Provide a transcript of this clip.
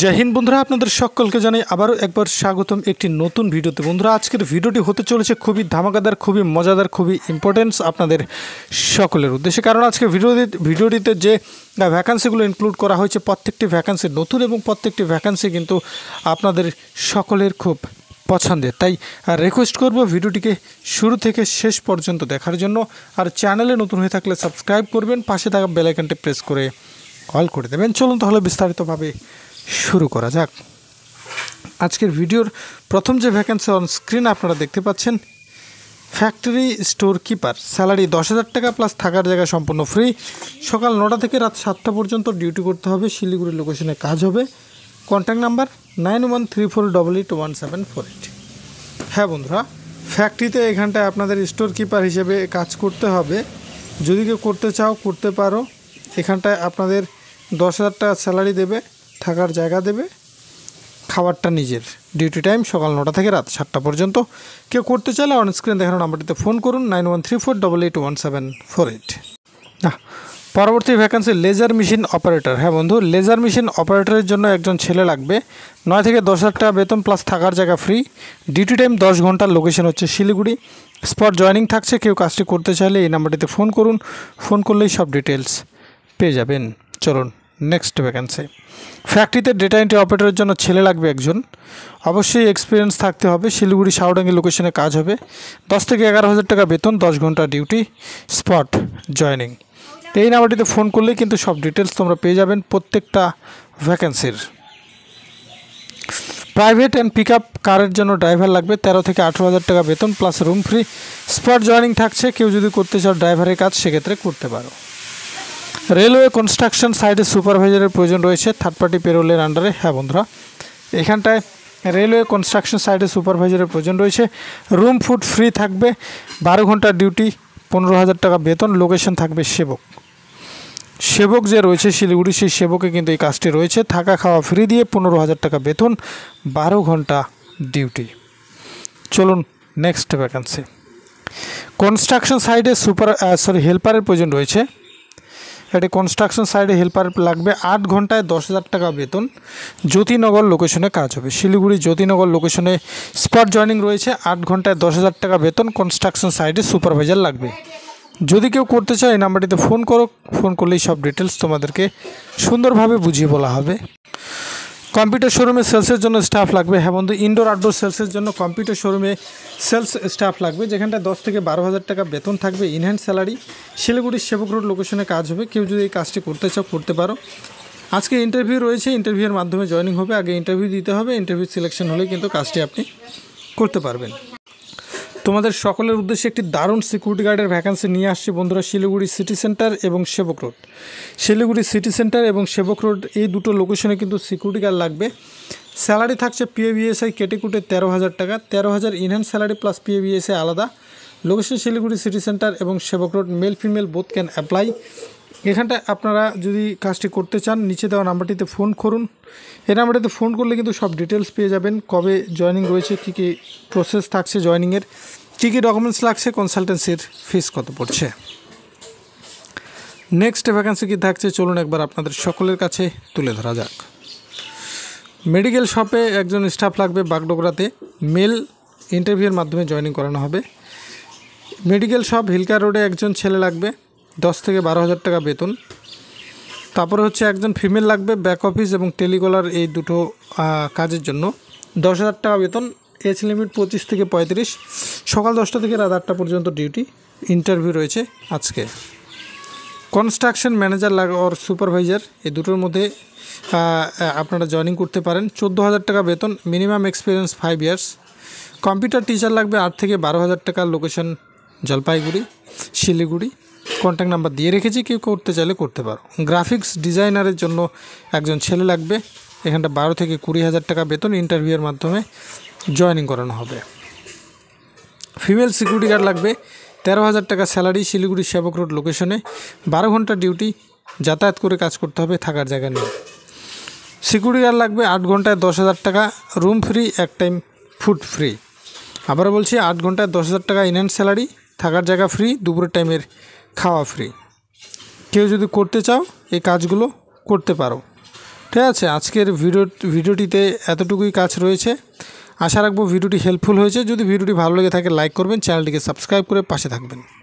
জাহিন বন্ধুরা আপনাদের সকলকে জানাই আবারও একবার স্বাগতম একটি নতুন ভিডিওতে বন্ধুরা আজকের ভিডিওটি হতে চলেছে খুবই ধামাকাদার খুবই মজাদার খুবই ইম্পর্টেন্স আপনাদের সকলের উদ্দেশ্যে কারণ আজকে ভিডিওতে ভিডিওটিতে যে ভ্যাকান্সিগুলো ইনক্লুড করা হয়েছে প্রত্যেকটি ভ্যাকান্সি নতুন এবং প্রত্যেকটি ভ্যাকান্সি কিন্তু আপনাদের সকলের খুব পছন্দের তাই রিকোয়েস্ট করব ভিডিওটিকে শুরু থেকে শেষ পর্যন্ত দেখার জন্য আর চ্যানেলে নতুন হয়ে থাকলে সাবস্ক্রাইব করবেন পাশে থাকা বেলাইকনটি প্রেস করে অল করে দেবেন চলুন তাহলে বিস্তারিতভাবে শুরু করা যাক আজকের ভিডিওর প্রথম যে ভ্যাকেন্সি অন স্ক্রিন আপনারা দেখতে পাচ্ছেন ফ্যাক্টরি স্টোর কিপার স্যালারি দশ হাজার টাকা প্লাস থাকার জায়গা সম্পূর্ণ ফ্রি সকাল নটা থেকে রাত সাতটা পর্যন্ত ডিউটি করতে হবে শিলিগুড়ি লোকেশনে কাজ হবে contact number nine one three four double eight one seven four eight হ্যাঁ বন্ধুরা ফ্যাক্টরিতে এখানটায় আপনাদের স্টোর কিপার হিসেবে কাজ করতে হবে যদি কেউ করতে চাও করতে পারো এখানটায় আপনাদের দশ হাজার টাকা স্যালারি দেবে থাকার জায়গা দেবে খাবারটা নিজের ডিউটি টাইম সকাল নটা থেকে রাত সাতটা পর্যন্ত কেউ করতে চাইলে অন স্ক্রিন দেখানো নাম্বারটিতে ফোন করুন nine one three four double eight one seven four eight না পরবর্তী ভ্যাকান্সি লেজার মেশিন অপারেটর হ্যাঁ বন্ধু লেজার মেশিন অপারেটরের জন্য একজন ছেলে লাগবে নয় থেকে দশ হাজার টাকা বেতন প্লাস থাকার জায়গা ফ্রি ডিউটি টাইম দশ ঘন্টার লোকেশন হচ্ছে শিলিগুড়ি স্পট জয়নিং থাকছে কেউ কাজটি করতে চাইলে এই নাম্বারটিতে ফোন করুন ফোন করলেই সব ডিটেলস পেয়ে যাবেন চলুন নেক্সট ভ্যাকেন্সি ফ্যাক্টরিতে ডেটা এন্ট্রি অপারেটরের জন্য ছেলে লাগবে একজন অবশ্যই এক্সপিরিয়েন্স থাকতে হবে শিলিগুড়ি শাহডাঙ্গি লোকেশনে কাজ হবে দশ থেকে এগারো হাজার টাকা বেতন দশ ঘন্টা ডিউটি স্পট জয়নিং এই নাম্বারটিতে ফোন করলেই কিন্তু সব ডিটেলস তোমরা পেয়ে যাবেন প্রত্যেকটা ভ্যাকেন্সির প্রাইভেট অ্যান্ড পিক আপ কারের জন্য ড্রাইভার লাগবে তেরো থেকে আঠেরো হাজার টাকা বেতন plus room free spot joining থাকছে কেউ যদি করতে চাও ড্রাইভারের কাজ সেক্ষেত্রে করতে পারো রেলওয়ে কনস্ট্রাকশন সাইটে সুপারভাইজারের প্রয়োজন রয়েছে থার্ড পার্টি পেরোলের আন্ডারে হ্যাঁ বন্ধুরা এখানটায় রেলওয়ে কনস্ট্রাকশন সাইটে সুপারভাইজারের প্রয়োজন রয়েছে রুম ফুড ফ্রি থাকবে বারো ঘন্টা ডিউটি পনেরো হাজার টাকা বেতন লোকেশন থাকবে সেবক সেবক যে রয়েছে শিলিগুড়ি সেই সেবকে কিন্তু এই কাজটি রয়েছে থাকা খাওয়া ফ্রি দিয়ে পনেরো হাজার টাকা বেতন বারো ঘন্টা ডিউটি চলুন নেক্সট ভ্যাকান্সি কনস্ট্রাকশন সাইডে সুপার সরি হেল্পারের প্রয়োজন রয়েছে এটি কনস্ট্রাকশন সাইডে হেল্পার লাগবে আট ঘন্টায় দশ হাজার টাকা বেতন জ্যোতিনগর লোকেশনে কাজ হবে শিলিগুড়ি জ্যোতিনগর লোকেশনে স্পট জয়নিং রয়েছে আট ঘন্টায় দশ হাজার টাকা বেতন কনস্ট্রাকশন সাইডে সুপারভাইজার লাগবে যদি কেউ করতে চায় এই নাম্বারটিতে ফোন করো ফোন করলেই সব ডিটেলস তোমাদেরকে সুন্দরভাবে বুঝিয়ে বলা হবে কম্পিউটার শোরুমে সেলসের জন্য স্টাফ লাগবে হ্যাঁ বন্ধু ইনডোর আউটডোর সেলসের জন্য কম্পিউটার শোরুমে সেলস স্টাফ লাগবে যেখানটা দশ থেকে বারো হাজার টাকা বেতন থাকবে ইনহ্যান্ড স্যালারি শিলিগুড়ির সেবক রোড লোকেশনে কাজ হবে কেউ যদি এই কাজটি করতে চাও করতে পারো আজকে ইন্টারভিউ রয়েছে ইন্টারভিউয়ের মাধ্যমে জয়নিং হবে আগে ইন্টারভিউ দিতে হবে ইন্টারভিউ সিলেকশন হলে কিন্তু কাজটি আপনি করতে পারবেন তোমাদের সকলের উদ্দেশ্যে একটি দারুণ সিকিউরিটি গার্ডের ভ্যাকান্সি নিয়ে আসছি বন্ধুরা শিলিগুড়ি সিটি সেন্টার এবং Sevoke road Siliguri city centre এবং সেবক রোড এই দুটো লোকেশনে কিন্তু সিকিউরিটি গার্ড লাগবে স্যালারি থাকছে পিএবিএসআই কেটে কুটে তেরো হাজার টাকা তেরো হাজার ইনহ্যান্ড স্যালারি প্লাস পিএবিএসআই আলাদা লোকেশন শিলিগুড়ি সিটি সেন্টার এবং Sevoke road male female both can apply এখানটায় আপনারা যদি কাজটি করতে চান নিচে দেওয়া নাম্বারটিতে ফোন করুন এই নাম্বারটিতে ফোন করলে কিন্তু সব ডিটেলস পেয়ে যাবেন কবে জয়নিং রয়েছে কী কী প্রসেস থাকছে জয়নিংয়ের কী কী ডকুমেন্টস লাগছে কনসালটেন্সির ফিস কত পড়ছে নেক্সট ভ্যাকান্সি কী থাকছে চলুন একবার আপনাদের সকলের কাছে তুলে ধরা যাক মেডিকেল শপে একজন স্টাফ লাগবে বাগডোগরাতে মেল ইন্টারভিউয়ের মাধ্যমে জয়নিং করানো হবে মেডিকেল শপ হিলকা রোডে একজন ছেলে লাগবে দশ থেকে বারো হাজার টাকা বেতন তারপরে হচ্ছে একজন ফিমেল লাগবে ব্যাক অফিস এবং টেলিকলার এই দুটো কাজের জন্য দশ হাজার টাকা বেতন এজ লিমিট পঁচিশ থেকে পঁয়ত্রিশ সকাল দশটা থেকে রাত আটটা পর্যন্ত ডিউটি ইন্টারভিউ রয়েছে আজকে কনস্ট্রাকশন ম্যানেজার লাগ ওর সুপারভাইজার এই দুটোর মধ্যে আপনারা জয়নিং করতে পারেন চোদ্দো হাজার টাকা বেতন minimum experience five years computer teacher লাগবে আট থেকে বারো হাজার টাকা location Jalpaiguri Siliguri contact number দিয়ে রেখেছি কেউ করতে চাইলে করতে পারো গ্রাফিক্স ডিজাইনারের জন্য একজন ছেলে লাগবে এখানটা বারো থেকে কুড়ি হাজার টাকা বেতন ইন্টারভিউয়ের মাধ্যমে জয়নিং করানো হবে ফিমেল সিকিউরিটি গার্ড লাগবে তেরো হাজার টাকা স্যালারি শিলিগুড়ি সেবক রোড লোকেশনে বারো ঘন্টা ডিউটি যাতায়াত করে কাজ করতে হবে থাকার জায়গা নিয়ে সিকিউরিটি গার্ড লাগবে আট ঘন্টায় দশ হাজার টাকা রুম ফ্রি এক টাইম ফুড ফ্রি আবার বলছি আট ঘন্টায় দশ হাজার টাকা ইনহ্যান্ড স্যালারি থাকার জায়গা ফ্রি দুপুরের টাইমের খাওয়া ফ্রি কেউ যদি করতে চাও এই কাজগুলো করতে পারো ঠিক আছে আজকের ভিডিও ভিডিওটিতে এতটুকুই কাজ রয়েছে আশা রাখবো ভিডিওটি হেল্পফুল হয়েছে যদি ভিডিওটি ভালো লেগে থাকে লাইক করবেন চ্যানেলটিকে সাবস্ক্রাইব করে পাশে থাকবেন